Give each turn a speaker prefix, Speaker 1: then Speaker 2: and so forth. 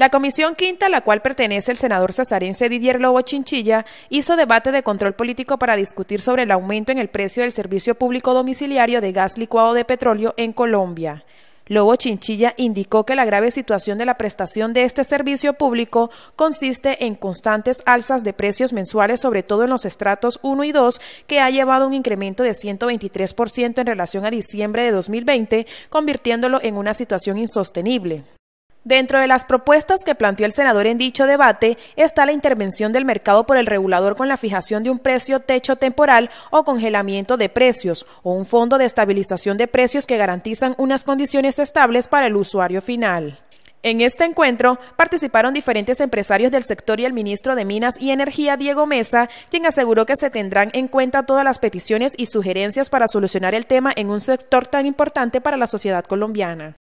Speaker 1: La Comisión Quinta, a la cual pertenece el senador cesarense Didier Lobo Chinchilla, hizo debate de control político para discutir sobre el aumento en el precio del servicio público domiciliario de gas licuado de petróleo en Colombia. Lobo Chinchilla indicó que la grave situación de la prestación de este servicio público consiste en constantes alzas de precios mensuales, sobre todo en los estratos 1 y 2, que ha llevado un incremento de 123% en relación a diciembre de 2020, convirtiéndolo en una situación insostenible. Dentro de las propuestas que planteó el senador en dicho debate está la intervención del mercado por el regulador con la fijación de un precio techo temporal o congelamiento de precios o un fondo de estabilización de precios que garantizan unas condiciones estables para el usuario final. En este encuentro participaron diferentes empresarios del sector y el ministro de Minas y Energía, Diego Mesa, quien aseguró que se tendrán en cuenta todas las peticiones y sugerencias para solucionar el tema en un sector tan importante para la sociedad colombiana.